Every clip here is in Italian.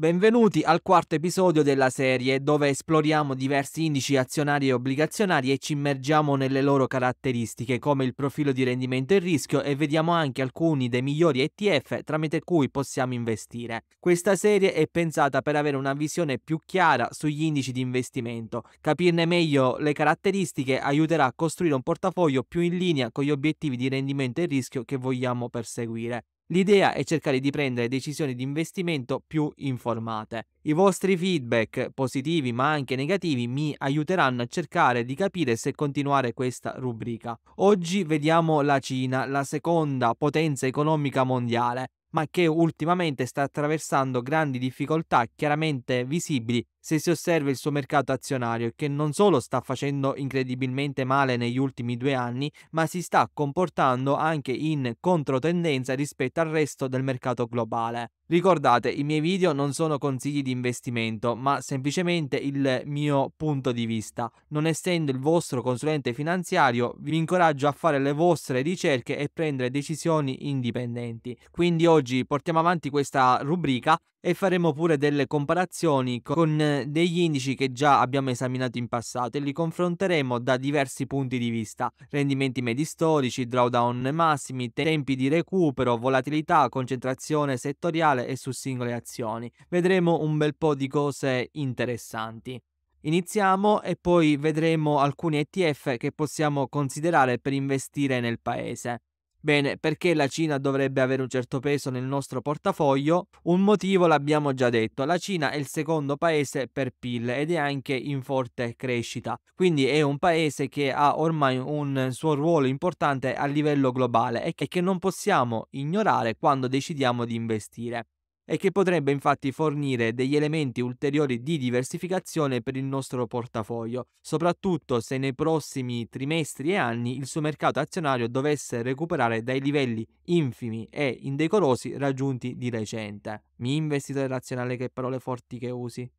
Benvenuti al quarto episodio della serie dove esploriamo diversi indici azionari e obbligazionari e ci immergiamo nelle loro caratteristiche come il profilo di rendimento e rischio e vediamo anche alcuni dei migliori ETF tramite cui possiamo investire. Questa serie è pensata per avere una visione più chiara sugli indici di investimento. Capirne meglio le caratteristiche aiuterà a costruire un portafoglio più in linea con gli obiettivi di rendimento e rischio che vogliamo perseguire. L'idea è cercare di prendere decisioni di investimento più informate. I vostri feedback, positivi ma anche negativi, mi aiuteranno a cercare di capire se continuare questa rubrica. Oggi vediamo la Cina, la seconda potenza economica mondiale, ma che ultimamente sta attraversando grandi difficoltà chiaramente visibili se si osserva il suo mercato azionario che non solo sta facendo incredibilmente male negli ultimi due anni, ma si sta comportando anche in controtendenza rispetto al resto del mercato globale. Ricordate, i miei video non sono consigli di investimento, ma semplicemente il mio punto di vista. Non essendo il vostro consulente finanziario, vi incoraggio a fare le vostre ricerche e prendere decisioni indipendenti. Quindi oggi portiamo avanti questa rubrica e faremo pure delle comparazioni con eh, degli indici che già abbiamo esaminato in passato e li confronteremo da diversi punti di vista, rendimenti medi storici, drawdown massimi, tempi di recupero, volatilità, concentrazione settoriale e su singole azioni. Vedremo un bel po' di cose interessanti. Iniziamo e poi vedremo alcuni ETF che possiamo considerare per investire nel paese. Bene, perché la Cina dovrebbe avere un certo peso nel nostro portafoglio? Un motivo l'abbiamo già detto, la Cina è il secondo paese per PIL ed è anche in forte crescita, quindi è un paese che ha ormai un suo ruolo importante a livello globale e che non possiamo ignorare quando decidiamo di investire e che potrebbe infatti fornire degli elementi ulteriori di diversificazione per il nostro portafoglio, soprattutto se nei prossimi trimestri e anni il suo mercato azionario dovesse recuperare dai livelli infimi e indecorosi raggiunti di recente. Mi investitore razionale che parole forti che usi.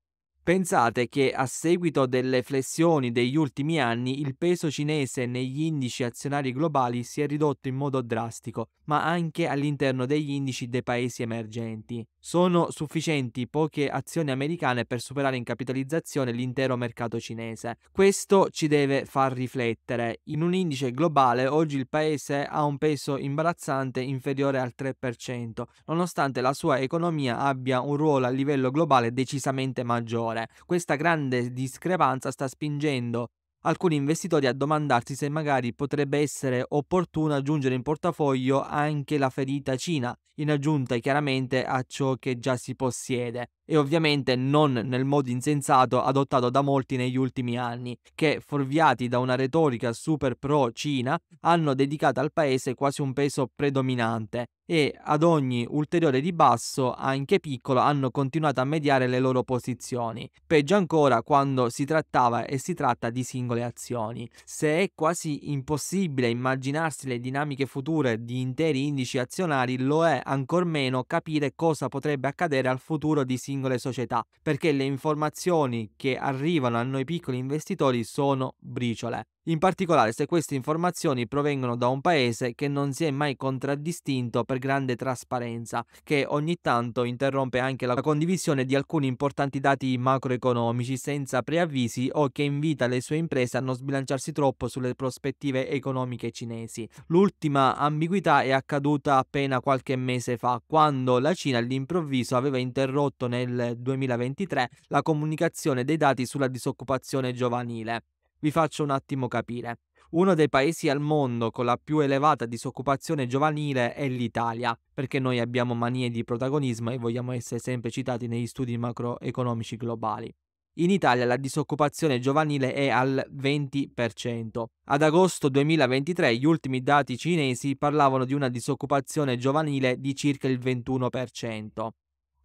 Pensate che a seguito delle flessioni degli ultimi anni il peso cinese negli indici azionari globali si è ridotto in modo drastico, ma anche all'interno degli indici dei paesi emergenti. Sono sufficienti poche azioni americane per superare in capitalizzazione l'intero mercato cinese. Questo ci deve far riflettere. In un indice globale oggi il paese ha un peso imbarazzante inferiore al 3%, nonostante la sua economia abbia un ruolo a livello globale decisamente maggiore immobiliare. Questa grande discrepanza sta spingendo alcuni investitori a domandarsi se magari potrebbe essere opportuno aggiungere in portafoglio anche la ferita Cina, in aggiunta chiaramente a ciò che già si possiede e ovviamente non nel modo insensato adottato da molti negli ultimi anni, che, forviati da una retorica super pro-Cina, hanno dedicato al paese quasi un peso predominante e ad ogni ulteriore ribasso, anche piccolo, hanno continuato a mediare le loro posizioni. Peggio ancora quando si trattava e si tratta di singole azioni. Se è quasi impossibile immaginarsi le dinamiche future di interi indici azionari, lo è ancor meno capire cosa potrebbe accadere al futuro di singole singole società, perché le informazioni che arrivano a noi piccoli investitori sono briciole in particolare se queste informazioni provengono da un paese che non si è mai contraddistinto per grande trasparenza, che ogni tanto interrompe anche la condivisione di alcuni importanti dati macroeconomici senza preavvisi o che invita le sue imprese a non sbilanciarsi troppo sulle prospettive economiche cinesi. L'ultima ambiguità è accaduta appena qualche mese fa, quando la Cina all'improvviso aveva interrotto nel 2023 la comunicazione dei dati sulla disoccupazione giovanile. Vi faccio un attimo capire. Uno dei paesi al mondo con la più elevata disoccupazione giovanile è l'Italia, perché noi abbiamo manie di protagonismo e vogliamo essere sempre citati negli studi macroeconomici globali. In Italia la disoccupazione giovanile è al 20%. Ad agosto 2023 gli ultimi dati cinesi parlavano di una disoccupazione giovanile di circa il 21%.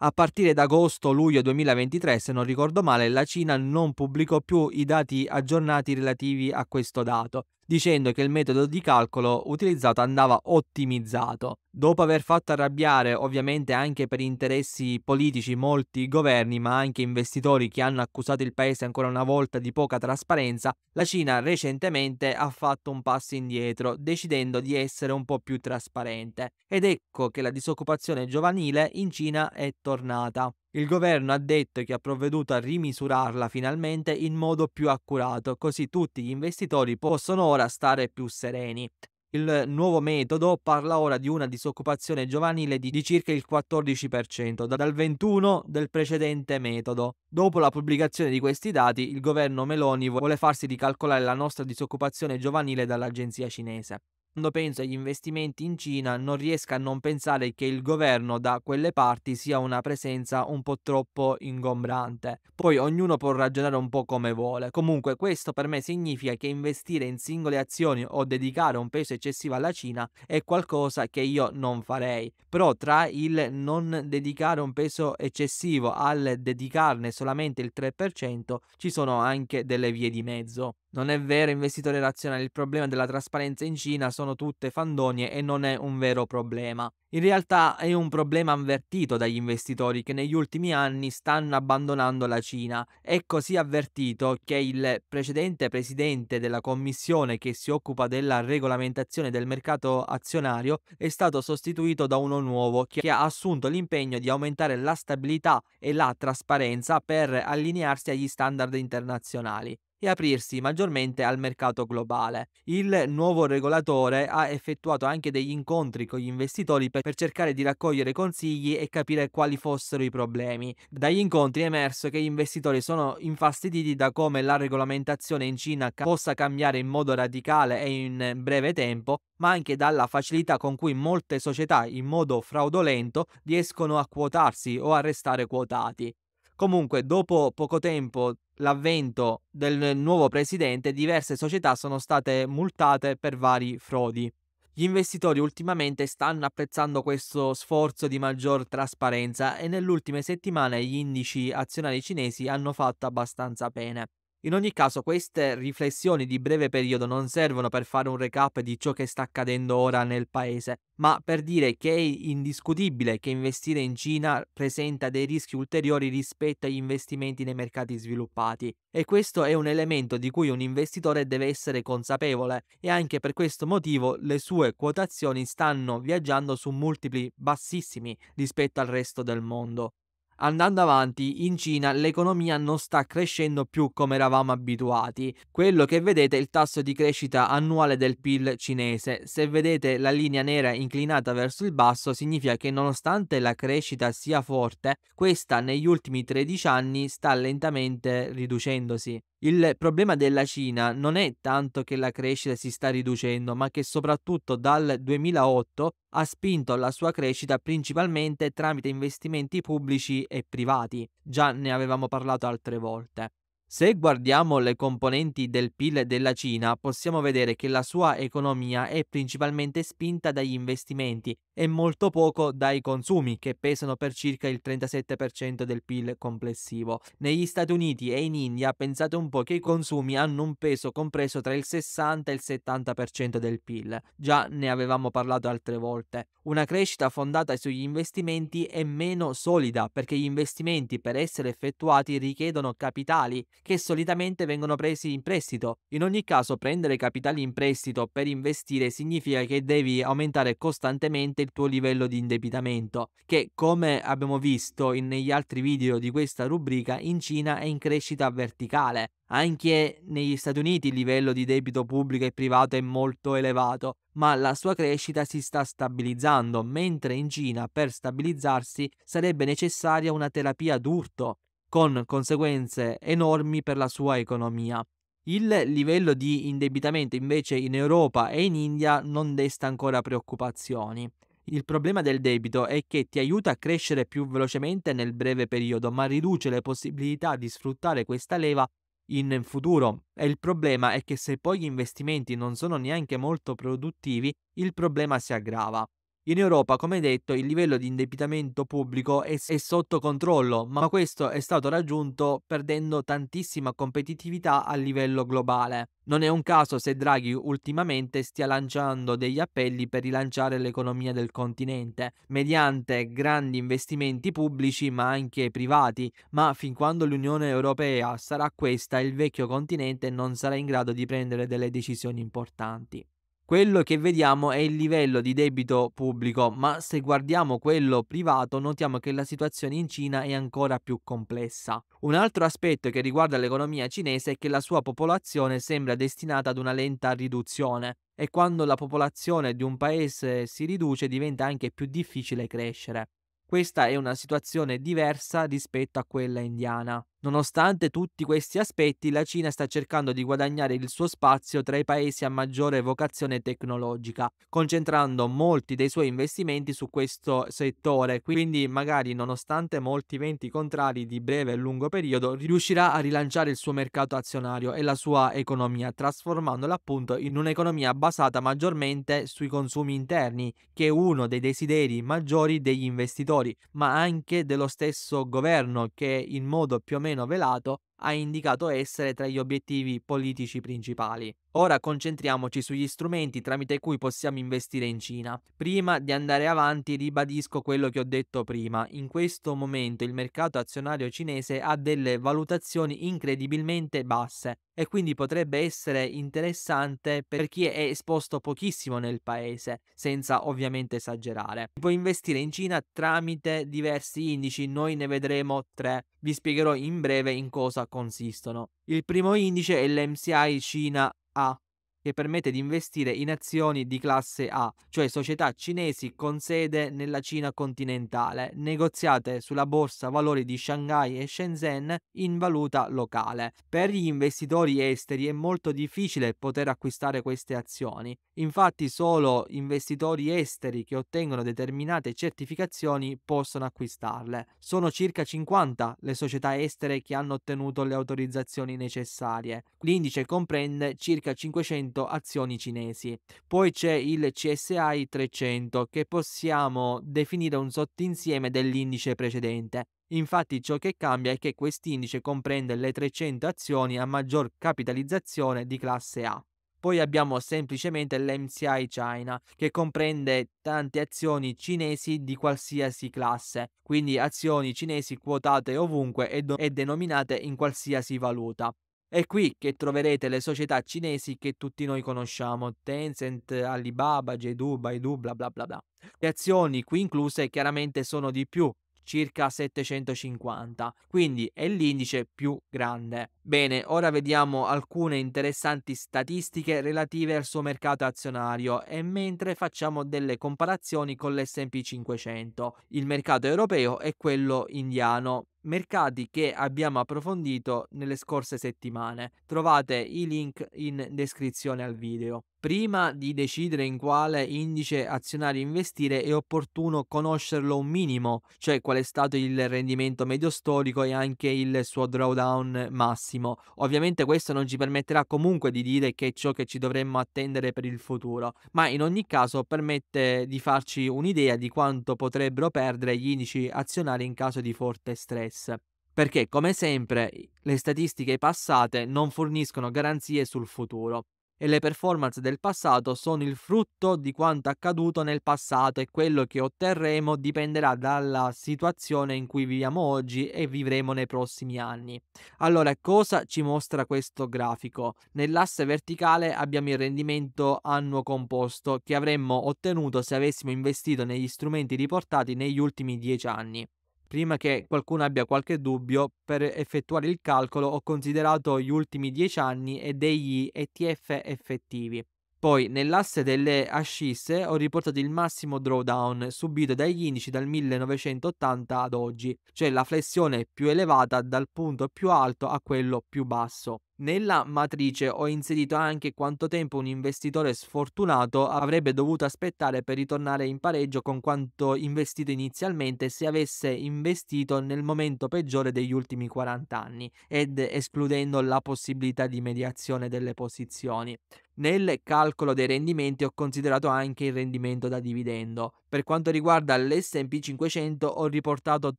A partire da agosto-luglio 2023, se non ricordo male, la Cina non pubblicò più i dati aggiornati relativi a questo dato dicendo che il metodo di calcolo utilizzato andava ottimizzato. Dopo aver fatto arrabbiare ovviamente anche per interessi politici molti governi, ma anche investitori che hanno accusato il paese ancora una volta di poca trasparenza, la Cina recentemente ha fatto un passo indietro, decidendo di essere un po' più trasparente. Ed ecco che la disoccupazione giovanile in Cina è tornata. Il governo ha detto che ha provveduto a rimisurarla finalmente in modo più accurato, così tutti gli investitori possono ora stare più sereni. Il nuovo metodo parla ora di una disoccupazione giovanile di circa il 14%, dal 21% del precedente metodo. Dopo la pubblicazione di questi dati, il governo Meloni vuole farsi ricalcolare la nostra disoccupazione giovanile dall'agenzia cinese quando penso agli investimenti in Cina non riesco a non pensare che il governo da quelle parti sia una presenza un po' troppo ingombrante. Poi ognuno può ragionare un po' come vuole. Comunque questo per me significa che investire in singole azioni o dedicare un peso eccessivo alla Cina è qualcosa che io non farei. Però tra il non dedicare un peso eccessivo al dedicarne solamente il 3% ci sono anche delle vie di mezzo. Non è vero investitore razionale, il problema della trasparenza in Cina sono tutte fandonie e non è un vero problema. In realtà è un problema avvertito dagli investitori che negli ultimi anni stanno abbandonando la Cina. È così avvertito che il precedente presidente della commissione che si occupa della regolamentazione del mercato azionario è stato sostituito da uno nuovo che ha assunto l'impegno di aumentare la stabilità e la trasparenza per allinearsi agli standard internazionali e aprirsi maggiormente al mercato globale. Il nuovo regolatore ha effettuato anche degli incontri con gli investitori per cercare di raccogliere consigli e capire quali fossero i problemi. Dagli incontri è emerso che gli investitori sono infastiditi da come la regolamentazione in Cina possa cambiare in modo radicale e in breve tempo, ma anche dalla facilità con cui molte società in modo fraudolento riescono a quotarsi o a restare quotati. Comunque, dopo poco tempo l'avvento del nuovo presidente, diverse società sono state multate per vari frodi. Gli investitori ultimamente stanno apprezzando questo sforzo di maggior trasparenza e nelle ultime settimane gli indici azionari cinesi hanno fatto abbastanza bene. In ogni caso queste riflessioni di breve periodo non servono per fare un recap di ciò che sta accadendo ora nel paese, ma per dire che è indiscutibile che investire in Cina presenta dei rischi ulteriori rispetto agli investimenti nei mercati sviluppati e questo è un elemento di cui un investitore deve essere consapevole e anche per questo motivo le sue quotazioni stanno viaggiando su multipli bassissimi rispetto al resto del mondo. Andando avanti, in Cina l'economia non sta crescendo più come eravamo abituati. Quello che vedete è il tasso di crescita annuale del PIL cinese. Se vedete la linea nera inclinata verso il basso, significa che nonostante la crescita sia forte, questa negli ultimi 13 anni sta lentamente riducendosi. Il problema della Cina non è tanto che la crescita si sta riducendo, ma che soprattutto dal 2008 ha spinto la sua crescita principalmente tramite investimenti pubblici e privati. Già ne avevamo parlato altre volte. Se guardiamo le componenti del PIL della Cina, possiamo vedere che la sua economia è principalmente spinta dagli investimenti e molto poco dai consumi, che pesano per circa il 37% del PIL complessivo. Negli Stati Uniti e in India pensate un po' che i consumi hanno un peso compreso tra il 60 e il 70% del PIL. Già ne avevamo parlato altre volte. Una crescita fondata sugli investimenti è meno solida perché gli investimenti per essere effettuati richiedono capitali che solitamente vengono presi in prestito. In ogni caso prendere capitali in prestito per investire significa che devi aumentare costantemente il tuo livello di indebitamento, che come abbiamo visto in, negli altri video di questa rubrica, in Cina è in crescita verticale. Anche negli Stati Uniti il livello di debito pubblico e privato è molto elevato, ma la sua crescita si sta stabilizzando, mentre in Cina per stabilizzarsi sarebbe necessaria una terapia d'urto, con conseguenze enormi per la sua economia. Il livello di indebitamento invece in Europa e in India non desta ancora preoccupazioni. Il problema del debito è che ti aiuta a crescere più velocemente nel breve periodo, ma riduce le possibilità di sfruttare questa leva in futuro. E il problema è che se poi gli investimenti non sono neanche molto produttivi, il problema si aggrava. In Europa, come detto, il livello di indebitamento pubblico è, è, sotto controllo, ma questo è stato raggiunto perdendo tantissima competitività a livello globale. Non è un caso se Draghi ultimamente stia lanciando degli appelli per rilanciare l'economia del continente, mediante grandi investimenti pubblici ma anche privati, ma fin quando l'Unione Europea sarà questa, il vecchio continente non sarà in grado di prendere delle decisioni importanti quello che vediamo è il livello di debito pubblico, ma se guardiamo quello privato notiamo che la situazione in Cina è ancora più complessa. Un altro aspetto che riguarda l'economia cinese è che la sua popolazione sembra destinata ad una lenta riduzione e quando la popolazione di un paese si riduce diventa anche più difficile crescere. Questa è una situazione diversa rispetto a quella indiana. Nonostante tutti questi aspetti, la Cina sta cercando di guadagnare il suo spazio tra i paesi a maggiore vocazione tecnologica, concentrando molti dei suoi investimenti su questo settore, quindi magari nonostante molti venti contrari di breve e lungo periodo, riuscirà a rilanciare il suo mercato azionario e la sua economia, trasformandola appunto in un'economia basata maggiormente sui consumi interni, che è uno dei desideri maggiori degli investitori, ma anche dello stesso governo che in modo più o meno meno velato ha indicato essere tra gli obiettivi politici principali. Ora concentriamoci sugli strumenti tramite cui possiamo investire in Cina. Prima di andare avanti ribadisco quello che ho detto prima. In questo momento il mercato azionario cinese ha delle valutazioni incredibilmente basse e quindi potrebbe essere interessante per chi è esposto pochissimo nel paese, senza ovviamente esagerare. Puoi investire in Cina tramite diversi indici, noi ne vedremo tre. Vi spiegherò in breve in cosa cosa consistono. Il primo indice è l'MCI Cina A, che permette di investire in azioni di classe A, cioè società cinesi con sede nella Cina continentale, negoziate sulla borsa valori di Shanghai e Shenzhen in valuta locale. Per gli investitori esteri è molto difficile poter acquistare queste azioni, infatti solo investitori esteri che ottengono determinate certificazioni possono acquistarle. Sono circa 50 le società estere che hanno ottenuto le autorizzazioni necessarie. L'indice comprende circa 500 300 azioni cinesi. Poi c'è il CSI 300 che possiamo definire un sottinsieme dell'indice precedente. Infatti ciò che cambia è che quest'indice comprende le 300 azioni a maggior capitalizzazione di classe A. Poi abbiamo semplicemente l'MCI China, che comprende tante azioni cinesi di qualsiasi classe, quindi azioni cinesi quotate ovunque e, e denominate in qualsiasi valuta. È qui che troverete le società cinesi che tutti noi conosciamo, Tencent, Alibaba, Jedu, Baidu, bla bla bla bla. Le azioni qui incluse chiaramente sono di più, circa 750, quindi è l'indice più grande. Bene, ora vediamo alcune interessanti statistiche relative al suo mercato azionario e mentre facciamo delle comparazioni con l'SP 500, il mercato europeo e quello indiano mercati che abbiamo approfondito nelle scorse settimane. Trovate i link in descrizione al video. Prima di decidere in quale indice azionario investire è opportuno conoscerlo un minimo, cioè qual è stato il rendimento medio storico e anche il suo drawdown massimo. Ovviamente questo non ci permetterà comunque di dire che è ciò che ci dovremmo attendere per il futuro, ma in ogni caso permette di farci un'idea di quanto potrebbero perdere gli indici azionari in caso di forte stress perché come sempre le statistiche passate non forniscono garanzie sul futuro e le performance del passato sono il frutto di quanto accaduto nel passato e quello che otterremo dipenderà dalla situazione in cui viviamo oggi e vivremo nei prossimi anni. Allora, cosa ci mostra questo grafico? Nell'asse verticale abbiamo il rendimento annuo composto che avremmo ottenuto se avessimo investito negli strumenti riportati negli ultimi 10 anni prima che qualcuno abbia qualche dubbio, per effettuare il calcolo ho considerato gli ultimi 10 anni e degli ETF effettivi. Poi nell'asse delle ascisse ho riportato il massimo drawdown subito dagli indici dal 1980 ad oggi, cioè la flessione più elevata dal punto più alto a quello più basso. Nella matrice ho inserito anche quanto tempo un investitore sfortunato avrebbe dovuto aspettare per ritornare in pareggio con quanto investito inizialmente se avesse investito nel momento peggiore degli ultimi 40 anni ed escludendo la possibilità di mediazione delle posizioni. Nel calcolo dei rendimenti ho considerato anche il rendimento da dividendo. Per quanto riguarda l'SP 500 ho riportato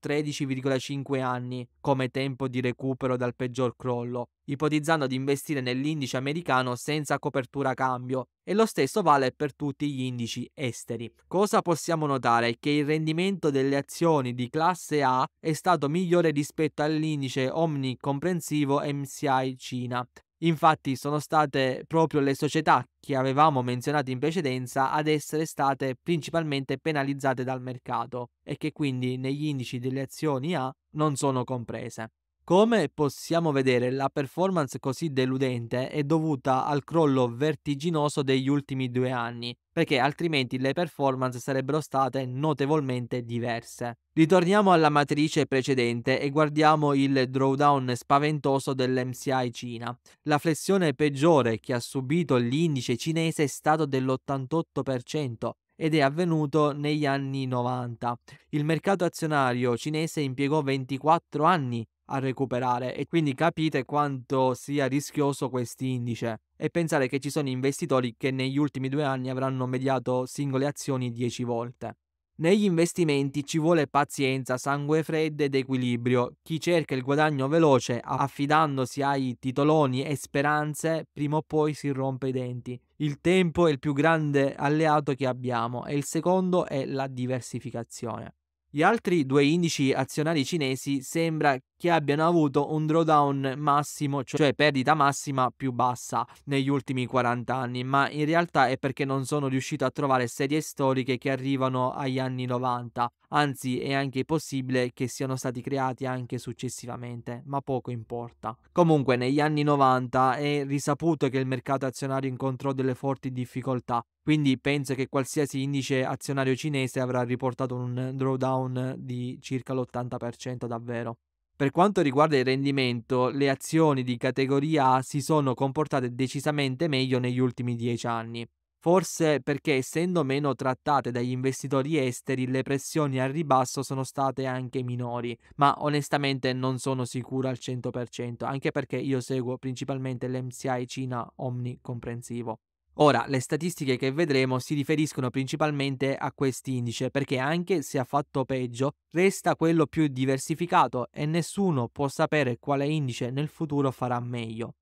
13,5 anni come tempo di recupero dal peggior crollo, ipotizzando di investire nell'indice americano senza copertura cambio e lo stesso vale per tutti gli indici esteri. Cosa possiamo notare? Che il rendimento delle azioni di classe A è stato migliore rispetto all'indice omnicomprensivo MCI Cina, Infatti sono state proprio le società che avevamo menzionato in precedenza ad essere state principalmente penalizzate dal mercato e che quindi negli indici delle azioni A non sono comprese. Come possiamo vedere, la performance così deludente è dovuta al crollo vertiginoso degli ultimi due anni, perché altrimenti le performance sarebbero state notevolmente diverse. Ritorniamo alla matrice precedente e guardiamo il drawdown spaventoso dell'MCI Cina. La flessione peggiore che ha subito l'indice cinese è stato dell'88% ed è avvenuto negli anni 90. Il mercato azionario cinese impiegò 24 anni a recuperare e quindi capite quanto sia rischioso questo indice e pensare che ci sono investitori che negli ultimi due anni avranno mediato singole azioni 10 volte. Negli investimenti ci vuole pazienza, sangue freddo ed equilibrio. Chi cerca il guadagno veloce affidandosi ai titoloni e speranze, prima o poi si rompe i denti. Il tempo è il più grande alleato che abbiamo e il secondo è la diversificazione. Gli altri due indici azionari cinesi sembra che abbiano avuto un drawdown massimo, cioè, cioè perdita massima più bassa negli ultimi 40 anni, ma in realtà è perché non sono riuscito a trovare serie storiche che arrivano agli anni 90, anzi è anche possibile che siano stati creati anche successivamente, ma poco importa. Comunque negli anni 90 è risaputo che il mercato azionario incontrò delle forti difficoltà quindi penso che qualsiasi indice azionario cinese avrà riportato un drawdown di circa l'80% davvero. Per quanto riguarda il rendimento, le azioni di categoria A si sono comportate decisamente meglio negli ultimi 10 anni. Forse perché essendo meno trattate dagli investitori esteri le pressioni al ribasso sono state anche minori, ma onestamente non sono sicura al 100%, anche perché io seguo principalmente l'MCI Cina Omni comprensivo. Ora, le statistiche che vedremo si riferiscono principalmente a quest'indice perché anche se ha fatto peggio, resta quello più diversificato e nessuno può sapere quale indice nel futuro farà meglio.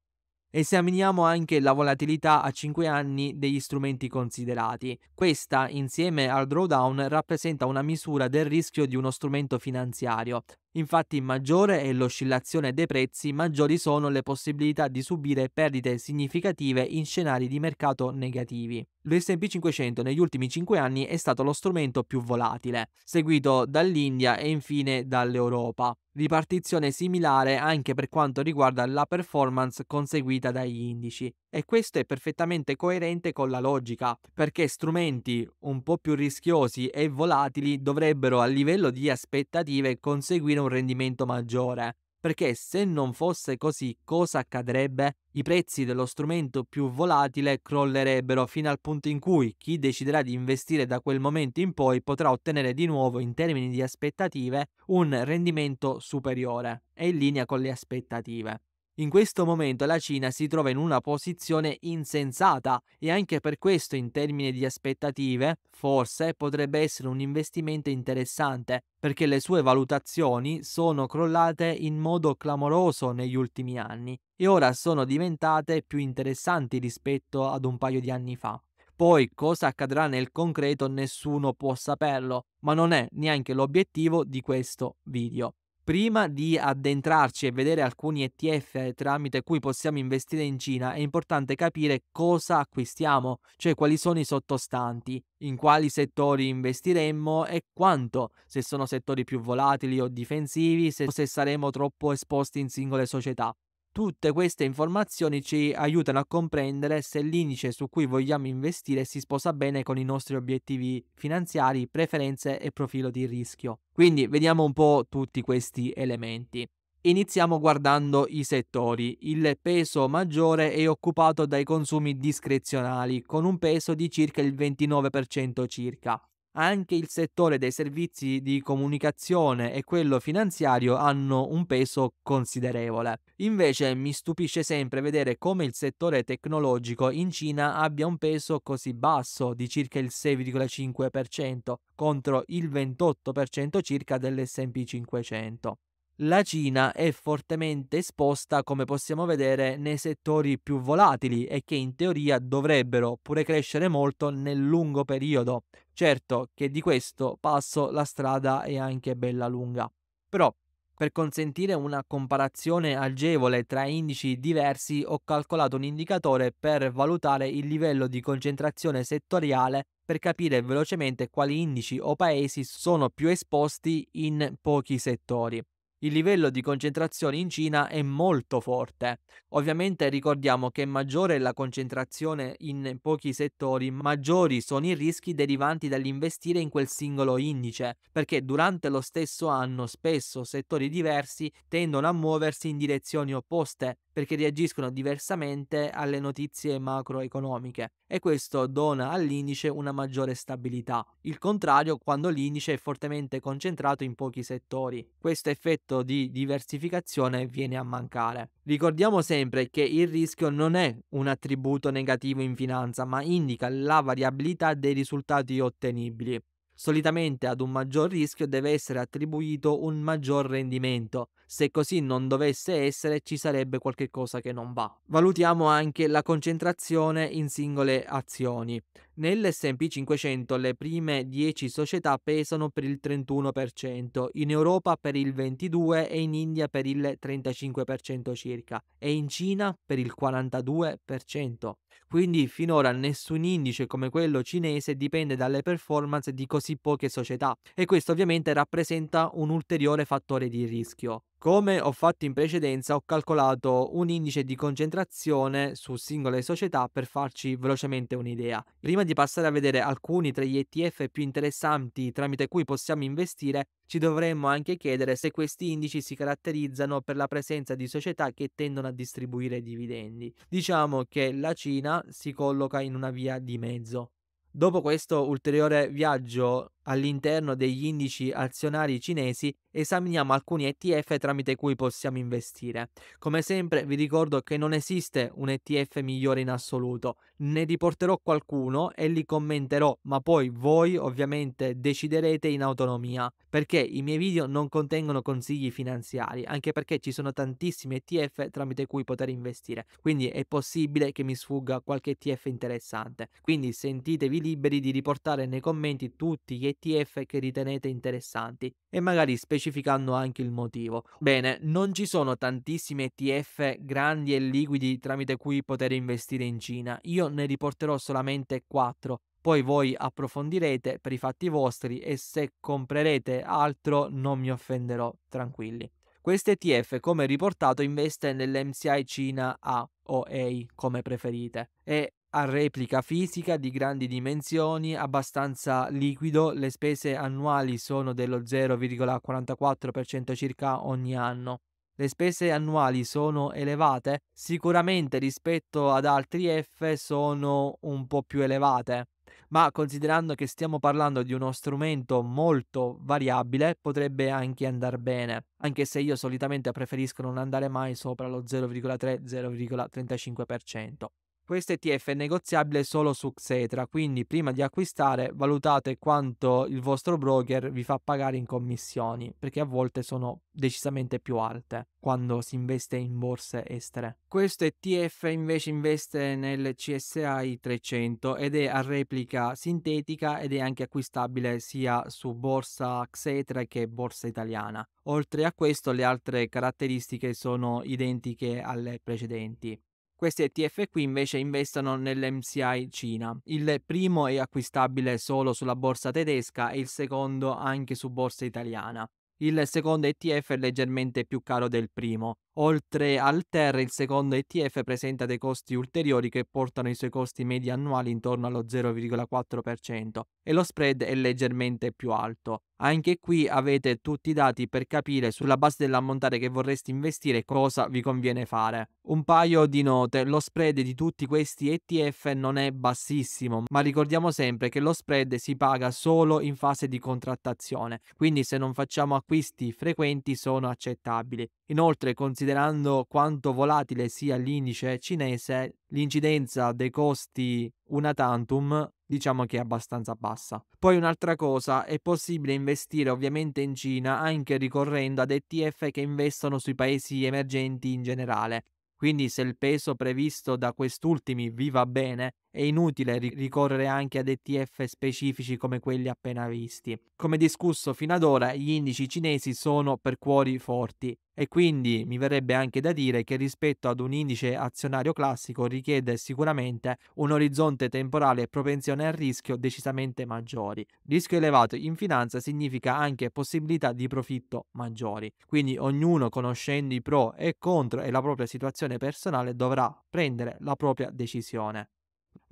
Esaminiamo anche la volatilità a 5 anni degli strumenti considerati. Questa, insieme al drawdown, rappresenta una misura del rischio di uno strumento finanziario, Infatti maggiore è l'oscillazione dei prezzi, maggiori sono le possibilità di subire perdite significative in scenari di mercato negativi. L'S&P 500 negli ultimi 5 anni è stato lo strumento più volatile, seguito dall'India e infine dall'Europa. Ripartizione similare anche per quanto riguarda la performance conseguita dagli indici. E questo è perfettamente coerente con la logica, perché strumenti un po' più rischiosi e volatili dovrebbero a livello di aspettative conseguire un rendimento maggiore, perché se non fosse così cosa accadrebbe? I prezzi dello strumento più volatile crollerebbero fino al punto in cui chi deciderà di investire da quel momento in poi potrà ottenere di nuovo in termini di aspettative un rendimento superiore e in linea con le aspettative. In questo momento la Cina si trova in una posizione insensata e anche per questo in termini di aspettative forse potrebbe essere un investimento interessante perché le sue valutazioni sono crollate in modo clamoroso negli ultimi anni e ora sono diventate più interessanti rispetto ad un paio di anni fa. Poi cosa accadrà nel concreto nessuno può saperlo, ma non è neanche l'obiettivo di questo video prima di addentrarci e vedere alcuni ETF tramite cui possiamo investire in Cina, è importante capire cosa acquistiamo, cioè quali sono i sottostanti, in quali settori investiremmo e quanto, se sono settori più volatili o difensivi, se, saremo troppo esposti in singole società. Tutte queste informazioni ci aiutano a comprendere se l'indice su cui vogliamo investire si sposa bene con i nostri obiettivi finanziari, preferenze e profilo di rischio. Quindi vediamo un po' tutti questi elementi. Iniziamo guardando i settori. Il peso maggiore è occupato dai consumi discrezionali, con un peso di circa il 29% circa anche il settore dei servizi di comunicazione e quello finanziario hanno un peso considerevole. Invece mi stupisce sempre vedere come il settore tecnologico in Cina abbia un peso così basso di circa il 6,5% contro il 28% circa dell'SP 500 la Cina è fortemente esposta, come possiamo vedere, nei settori più volatili e che in teoria dovrebbero pure crescere molto nel lungo periodo. Certo che di questo passo la strada è anche bella lunga. Però per consentire una comparazione agevole tra indici diversi ho calcolato un indicatore per valutare il livello di concentrazione settoriale per capire velocemente quali indici o paesi sono più esposti in pochi settori il livello di concentrazione in Cina è molto forte. Ovviamente ricordiamo che maggiore è la concentrazione in pochi settori, maggiori sono i rischi derivanti dall'investire in quel singolo indice, perché durante lo stesso anno spesso settori diversi tendono a muoversi in direzioni opposte perché reagiscono diversamente alle notizie macroeconomiche e questo dona all'indice una maggiore stabilità. Il contrario quando l'indice è fortemente concentrato in pochi settori. Questo effetto di diversificazione viene a mancare. Ricordiamo sempre che il rischio non è un attributo negativo in finanza, ma indica la variabilità dei risultati ottenibili. Solitamente ad un maggior rischio deve essere attribuito un maggior rendimento. Se così non dovesse essere ci sarebbe qualche cosa che non va. Valutiamo anche la concentrazione in singole azioni. Nell'SP 500 le prime 10 società pesano per il 31%, in Europa per il 22% e in India per il 35% circa e in Cina per il 42%. Quindi finora nessun indice come quello cinese dipende dalle performance di così così poche società e questo ovviamente rappresenta un ulteriore fattore di rischio. Come ho fatto in precedenza ho calcolato un indice di concentrazione su singole società per farci velocemente un'idea. Prima di passare a vedere alcuni tra gli ETF più interessanti tramite cui possiamo investire, ci dovremmo anche chiedere se questi indici si caratterizzano per la presenza di società che tendono a distribuire dividendi. Diciamo che la Cina si colloca in una via di mezzo. Dopo questo ulteriore viaggio All'interno degli indici azionari cinesi esaminiamo alcuni ETF tramite cui possiamo investire. Come sempre vi ricordo che non esiste un ETF migliore in assoluto, ne riporterò qualcuno e li commenterò, ma poi voi ovviamente deciderete in autonomia, perché i miei video non contengono consigli finanziari, anche perché ci sono tantissimi ETF tramite cui poter investire, quindi è possibile che mi sfugga qualche ETF interessante. Quindi sentitevi liberi di riportare nei commenti tutti gli ETF che ritenete interessanti e magari specificando anche il motivo. Bene, non ci sono tantissimi ETF grandi e liquidi tramite cui poter investire in Cina, io ne riporterò solamente 4 poi voi approfondirete per i fatti vostri e se comprerete altro non mi offenderò, tranquilli. Questo ETF, come riportato, investe nell'MCI Cina A o A, come preferite, e a replica fisica di grandi dimensioni, abbastanza liquido, le spese annuali sono dello 0,44% circa ogni anno. Le spese annuali sono elevate? Sicuramente rispetto ad altri F sono un po' più elevate, ma considerando che stiamo parlando di uno strumento molto variabile potrebbe anche andare bene, anche se io solitamente preferisco non andare mai sopra lo 0,3-0,35%. Questo ETF è negoziabile solo su Xetra, quindi prima di acquistare valutate quanto il vostro broker vi fa pagare in commissioni, perché a volte sono decisamente più alte quando si investe in borse estere. Questo ETF invece investe nel CSI 300 ed è a replica sintetica ed è anche acquistabile sia su borsa Xetra che borsa italiana. Oltre a questo le altre caratteristiche sono identiche alle precedenti. Questi ETF qui invece investono nell'MCI Cina. Il primo è acquistabile solo sulla borsa tedesca e il secondo anche su borsa italiana. Il secondo ETF è leggermente più caro del primo, Oltre al TER, il secondo ETF presenta dei costi ulteriori che portano i suoi costi medi annuali intorno allo 0,4% e lo spread è leggermente più alto. Anche qui avete tutti i dati per capire sulla base dell'ammontare che vorreste investire cosa vi conviene fare. Un paio di note, lo spread di tutti questi ETF non è bassissimo, ma ricordiamo sempre che lo spread si paga solo in fase di contrattazione, quindi se non facciamo acquisti frequenti sono accettabili. Inoltre, considerando quanto volatile sia l'indice cinese, l'incidenza dei costi una tantum diciamo che è abbastanza bassa. Poi un'altra cosa, è possibile investire ovviamente in Cina anche ricorrendo ad ETF che investono sui paesi emergenti in generale. Quindi se il peso previsto da quest'ultimi vi va bene, è inutile ricorrere anche ad ETF specifici come quelli appena visti. Come discusso fino ad ora, gli indici cinesi sono per cuori forti e quindi mi verrebbe anche da dire che rispetto ad un indice azionario classico richiede sicuramente un orizzonte temporale e propensione al rischio decisamente maggiori. Rischio elevato in finanza significa anche possibilità di profitto maggiori, quindi ognuno conoscendo i pro e contro e la propria situazione personale dovrà prendere la propria decisione.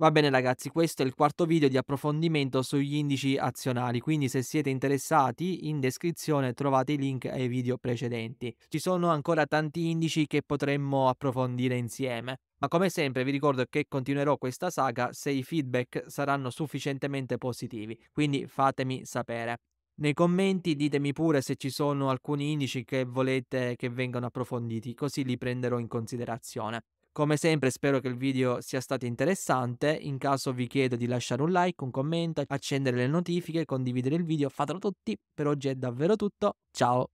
Va bene ragazzi, questo è il quarto video di approfondimento sugli indici azionari, quindi se siete interessati in descrizione trovate i link ai video precedenti. Ci sono ancora tanti indici che potremmo approfondire insieme. Ma come sempre vi ricordo che continuerò questa saga se i feedback saranno sufficientemente positivi, quindi fatemi sapere. Nei commenti ditemi pure se ci sono alcuni indici che volete che vengano approfonditi, così li prenderò in considerazione. Come sempre spero che il video sia stato interessante, in caso vi chiedo di lasciare un like, un commento, accendere le notifiche, condividere il video, fatelo tutti, per oggi è davvero tutto, ciao!